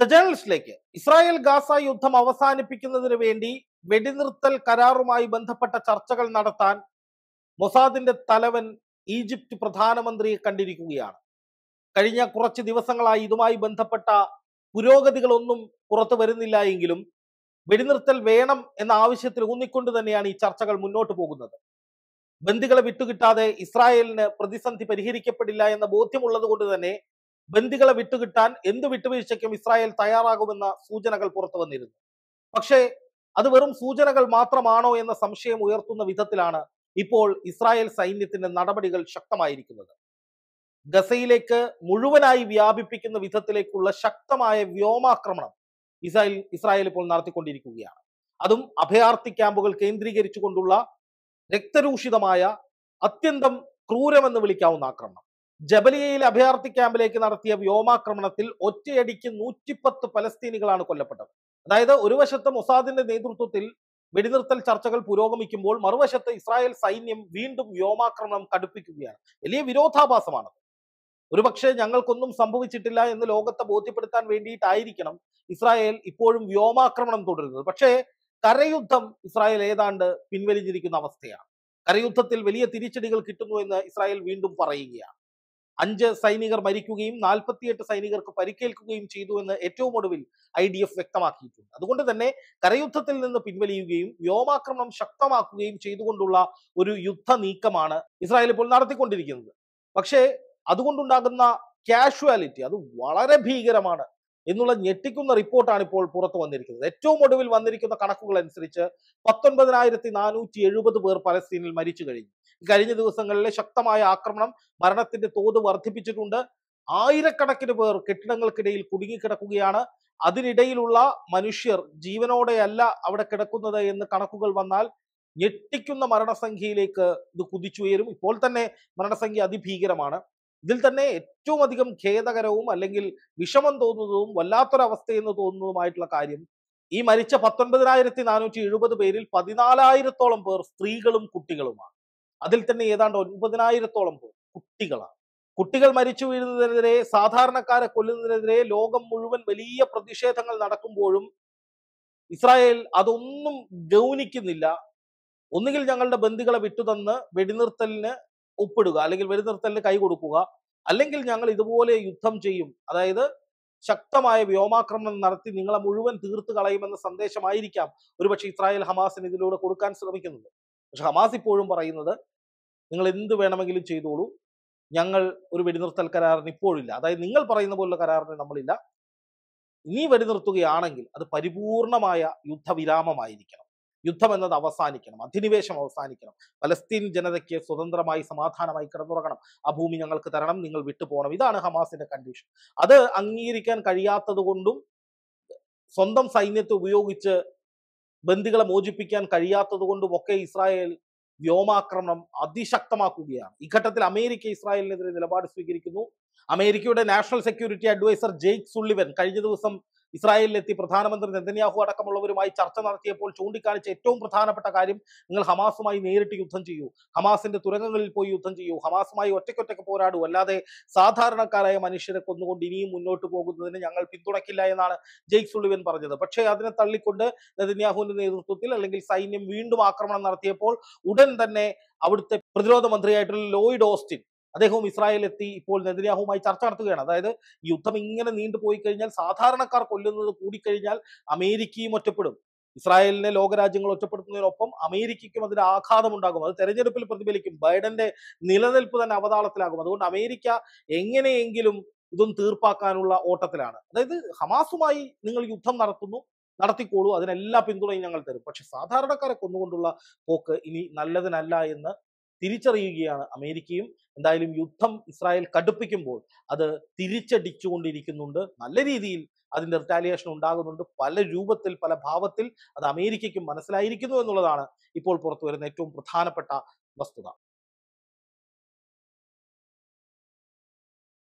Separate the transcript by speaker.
Speaker 1: the ജേണലിസ്റ്റിലേക്ക് Israel Gaza യുദ്ധം അവസാനിപ്പിക്കുന്നതിന് വേണ്ടി വെടിനിർത്തൽ കരാറുമായി ബന്ധപ്പെട്ട ചർച്ചകൾ നടത്താൻ മൊസാദിന്റെ തലവൻ ഈജിപ്ത് പ്രധാനമന്ത്രിയെ കണ്ടിരിക്കുകയാണ് കഴിഞ്ഞ കുറച്ച് ദിവസങ്ങളായി ഇതുമായി ബന്ധപ്പെട്ട പുരോഗതികളൊന്നും പുറത്തു വരുന്നില്ല എങ്കിലും വെടിനിർത്തൽ വേണം എന്ന ആവശ്യത്തിൽ ഊന്നിക്കൊണ്ട് തന്നെയാണ് ഈ ചർച്ചകൾ മുന്നോട്ട് പോകുന്നത് ബന്ദികളെ വിട്ടുകിട്ടാതെ ഇസ്രായേലിന് പ്രതിസന്ധി പരിഹരിക്കപ്പെടില്ല എന്ന ബോധ്യമുള്ളത് കൊണ്ട് തന്നെ ബന്ദികളെ വിട്ടുകിട്ടാൻ എന്ത് വിട്ടുവീഴ്ചയ്ക്കും ഇസ്രായേൽ തയ്യാറാകുമെന്ന സൂചനകൾ പുറത്തു വന്നിരുന്നു പക്ഷേ അത് വെറും സൂചനകൾ മാത്രമാണോ എന്ന സംശയം ഉയർത്തുന്ന വിധത്തിലാണ് ഇപ്പോൾ ഇസ്രായേൽ സൈന്യത്തിന്റെ നടപടികൾ ശക്തമായിരിക്കുന്നത് ഗസയിലേക്ക് മുഴുവനായി വ്യാപിപ്പിക്കുന്ന വിധത്തിലേക്കുള്ള ശക്തമായ വ്യോമാക്രമണം ഇസ്രായേൽ ഇസ്രായേൽ ഇപ്പോൾ നടത്തിക്കൊണ്ടിരിക്കുകയാണ് അതും അഭയാർത്ഥി ക്യാമ്പുകൾ കേന്ദ്രീകരിച്ചുകൊണ്ടുള്ള രക്തരൂഷിതമായ അത്യന്തം ക്രൂരമെന്ന് വിളിക്കാവുന്ന ആക്രമണം ജബലിയയിലെ അഭയാർത്ഥി ക്യാമ്പിലേക്ക് നടത്തിയ വ്യോമാക്രമണത്തിൽ ഒറ്റയടിക്ക് നൂറ്റിപ്പത്ത് പലസ്തീനികളാണ് കൊല്ലപ്പെട്ടത് അതായത് ഒരു വശത്ത് മൊസാദിന്റെ നേതൃത്വത്തിൽ വെടിനിർത്തൽ ചർച്ചകൾ പുരോഗമിക്കുമ്പോൾ മറുവശത്ത് ഇസ്രായേൽ സൈന്യം വീണ്ടും വ്യോമാക്രമണം കടുപ്പിക്കുകയാണ് വലിയ വിരോധാഭാസമാണ് ഒരുപക്ഷെ ഞങ്ങൾക്കൊന്നും സംഭവിച്ചിട്ടില്ല എന്ന് ലോകത്തെ ബോധ്യപ്പെടുത്താൻ വേണ്ടിയിട്ടായിരിക്കണം ഇസ്രായേൽ ഇപ്പോഴും വ്യോമാക്രമണം തുടരുന്നത് പക്ഷേ കരയുദ്ധം ഇസ്രായേൽ ഏതാണ്ട് പിൻവലിഞ്ഞിരിക്കുന്ന അവസ്ഥയാണ് കരയുദ്ധത്തിൽ വലിയ തിരിച്ചടികൾ കിട്ടുന്നു എന്ന് ഇസ്രായേൽ വീണ്ടും പറയുകയാണ് അഞ്ച് സൈനികർ മരിക്കുകയും നാൽപ്പത്തിയെട്ട് സൈനികർക്ക് പരിക്കേൽക്കുകയും ചെയ്തു എന്ന് ഏറ്റവും ഒടുവിൽ ഐ ഡി എഫ് വ്യക്തമാക്കിയിട്ടുണ്ട് അതുകൊണ്ട് തന്നെ കരയുദ്ധത്തിൽ നിന്ന് പിൻവലിയുകയും വ്യോമാക്രമണം ശക്തമാക്കുകയും ചെയ്തുകൊണ്ടുള്ള ഒരു യുദ്ധ നീക്കമാണ് ഇസ്രായേൽ ഇപ്പോൾ നടത്തിക്കൊണ്ടിരിക്കുന്നത് പക്ഷേ അതുകൊണ്ടുണ്ടാകുന്ന കാഷ്വാലിറ്റി അത് വളരെ ഭീകരമാണ് എന്നുള്ള ഞെട്ടിക്കുന്ന റിപ്പോർട്ടാണ് ഇപ്പോൾ പുറത്തു വന്നിരിക്കുന്നത് ഏറ്റവും ഒടുവിൽ വന്നിരിക്കുന്ന കണക്കുകൾ അനുസരിച്ച് പത്തൊൻപതിനായിരത്തി നാനൂറ്റി എഴുപത് പേർ പലസ്തീനിൽ മരിച്ചു കഴിഞ്ഞു കഴിഞ്ഞ ദിവസങ്ങളിലെ ശക്തമായ ആക്രമണം മരണത്തിന്റെ തോത് വർദ്ധിപ്പിച്ചിട്ടുണ്ട് ആയിരക്കണക്കിന് പേർ കെട്ടിടങ്ങൾക്കിടയിൽ കുടുങ്ങിക്കിടക്കുകയാണ് അതിനിടയിലുള്ള മനുഷ്യർ ജീവനോടെയല്ല അവിടെ കിടക്കുന്നത് എന്ന് കണക്കുകൾ വന്നാൽ ഞെട്ടിക്കുന്ന മരണസംഖ്യയിലേക്ക് ഇത് കുതിച്ചുയരും ഇപ്പോൾ തന്നെ മരണസംഖ്യ അതിഭീകരമാണ് ഇതിൽ തന്നെ ഏറ്റവും അധികം ഖേദകരവും അല്ലെങ്കിൽ വിഷമം തോന്നുന്നതും വല്ലാത്തൊരവസ്ഥയെന്ന് തോന്നുന്നതുമായിട്ടുള്ള കാര്യം ഈ മരിച്ച പത്തൊൻപതിനായിരത്തി നാനൂറ്റി എഴുപത് പേരിൽ പതിനാലായിരത്തോളം പേർ സ്ത്രീകളും കുട്ടികളുമാണ് അതിൽ തന്നെ ഏതാണ്ട് ഒൻപതിനായിരത്തോളം പേർ കുട്ടികളാണ് കുട്ടികൾ മരിച്ചു വീഴുന്നതിനെതിരെ സാധാരണക്കാരെ കൊല്ലുന്നതിനെതിരെ ലോകം മുഴുവൻ വലിയ പ്രതിഷേധങ്ങൾ നടക്കുമ്പോഴും ഇസ്രായേൽ അതൊന്നും ഗൗനിക്കുന്നില്ല ഒന്നുകിൽ ഞങ്ങളുടെ ബന്ധുക്കളെ വിട്ടുതന്ന് വെടിനിർത്തലിന് ഒപ്പിടുക അല്ലെങ്കിൽ വെടിനിർത്തലിന് കൈ കൊടുക്കുക അല്ലെങ്കിൽ ഞങ്ങൾ ഇതുപോലെ യുദ്ധം ചെയ്യും അതായത് ശക്തമായ വ്യോമാക്രമണം നടത്തി നിങ്ങളെ മുഴുവൻ തീർത്തു കളയുമെന്ന സന്ദേശമായിരിക്കാം ഒരുപക്ഷെ ഇസ്രായേൽ ഹമാസിന് ഇതിലൂടെ കൊടുക്കാൻ ശ്രമിക്കുന്നത് പക്ഷെ ഹമാസ് ഇപ്പോഴും പറയുന്നത് നിങ്ങൾ എന്ത് വേണമെങ്കിലും ചെയ്തോളൂ ഞങ്ങൾ ഒരു വെടിനിർത്തൽ കരാറിന് ഇപ്പോഴില്ല അതായത് നിങ്ങൾ പറയുന്ന പോലുള്ള കരാറിന് നമ്മളില്ല ഇനി വെടിനിർത്തുകയാണെങ്കിൽ അത് പരിപൂർണമായ യുദ്ധവിരാമമായിരിക്കണം യുദ്ധം എന്നത് അവസാനിക്കണം അധിനിവേശം അവസാനിക്കണം പലസ്തീൻ ജനതയ്ക്ക് സ്വതന്ത്രമായി സമാധാനമായി കിടന്നുറങ്ങണം ആ ഭൂമി ഞങ്ങൾക്ക് തരണം നിങ്ങൾ വിട്ടുപോകണം ഇതാണ് ഹമാസിന്റെ കണ്ടീഷൻ അത് അംഗീകരിക്കാൻ കഴിയാത്തത് കൊണ്ടും സ്വന്തം സൈന്യത്തെ ഉപയോഗിച്ച് ബന്ദികളെ മോചിപ്പിക്കാൻ കഴിയാത്തതുകൊണ്ടും ഒക്കെ ഇസ്രായേൽ വ്യോമാക്രമണം അതിശക്തമാക്കുകയാണ് ഈ ഘട്ടത്തിൽ അമേരിക്ക ഇസ്രായേലിനെതിരെ നിലപാട് സ്വീകരിക്കുന്നു അമേരിക്കയുടെ national security adviser Jake Sullivan കഴിഞ്ഞ ദിവസം ഇസ്രായേലിലെത്തി പ്രധാനമന്ത്രി നെതന്യാഹു അടക്കമുള്ളവരുമായി ചർച്ച നടത്തിയപ്പോൾ ചൂണ്ടിക്കാണിച്ച ഏറ്റവും പ്രധാനപ്പെട്ട കാര്യം നിങ്ങൾ ഹമാസുമായി നേരിട്ട് യുദ്ധം ചെയ്യൂ ഹമാസിന്റെ തുരങ്കങ്ങളിൽ പോയി യുദ്ധം ചെയ്യൂ ഹമാസുമായി ഒറ്റയ്ക്കൊറ്റയ്ക്ക് പോരാടൂ അല്ലാതെ സാധാരണക്കാരായ മനുഷ്യരെ കൊന്നുകൊണ്ട് ഇനിയും മുന്നോട്ട് പോകുന്നതിന് ഞങ്ങൾ പിന്തുണയ്ക്കില്ല എന്നാണ് ജെയ്ക് സുളിവൻ പറഞ്ഞത് പക്ഷേ അതിനെ തള്ളിക്കൊണ്ട് നെതന്യാഹുവിന്റെ നേതൃത്വത്തിൽ അല്ലെങ്കിൽ സൈന്യം വീണ്ടും ആക്രമണം നടത്തിയപ്പോൾ ഉടൻ തന്നെ അവിടുത്തെ പ്രതിരോധ മന്ത്രിയായിട്ടുള്ള ലോയിഡ് ഓസ്റ്റിൻ അദ്ദേഹവും ഇസ്രായേൽ എത്തി ഇപ്പോൾ നെതിരാഹുമായി ചർച്ച നടത്തുകയാണ് അതായത് യുദ്ധം ഇങ്ങനെ നീണ്ടുപോയി കഴിഞ്ഞാൽ സാധാരണക്കാർ കൊല്ലുന്നത് കൂടിക്കഴിഞ്ഞാൽ അമേരിക്കയും ഒറ്റപ്പെടും ഇസ്രായേലിനെ ലോകരാജ്യങ്ങൾ ഒറ്റപ്പെടുത്തുന്നതിനൊപ്പം അമേരിക്കയ്ക്കും അതിന് ഉണ്ടാകും അത് തെരഞ്ഞെടുപ്പിൽ പ്രതിഫലിക്കും ബൈഡന്റെ നിലനിൽപ്പ് തന്നെ അവതാളത്തിലാകും അതുകൊണ്ട് അമേരിക്ക എങ്ങനെയെങ്കിലും ഇതും തീർപ്പാക്കാനുള്ള ഓട്ടത്തിലാണ് അതായത് ഹമാസുമായി നിങ്ങൾ യുദ്ധം നടത്തുന്നു നടത്തിക്കോളൂ അതിനെല്ലാ പിന്തുണയും ഞങ്ങൾ തരും പക്ഷെ സാധാരണക്കാരെ കൊന്നുകൊണ്ടുള്ള പോക്ക് ഇനി നല്ലതിനല്ല എന്ന് തിരിച്ചറിയുകയാണ് അമേരിക്കയും എന്തായാലും യുദ്ധം ഇസ്രായേൽ കടുപ്പിക്കുമ്പോൾ അത് തിരിച്ചടിച്ചുകൊണ്ടിരിക്കുന്നുണ്ട് നല്ല രീതിയിൽ അതിന്റെ റിറ്റാലിയേഷൻ ഉണ്ടാകുന്നുണ്ട് പല രൂപത്തിൽ പല ഭാവത്തിൽ അത് അമേരിക്കയ്ക്കും മനസ്സിലായിരിക്കുന്നു എന്നുള്ളതാണ് ഇപ്പോൾ പുറത്തു വരുന്ന ഏറ്റവും പ്രധാനപ്പെട്ട വസ്തുത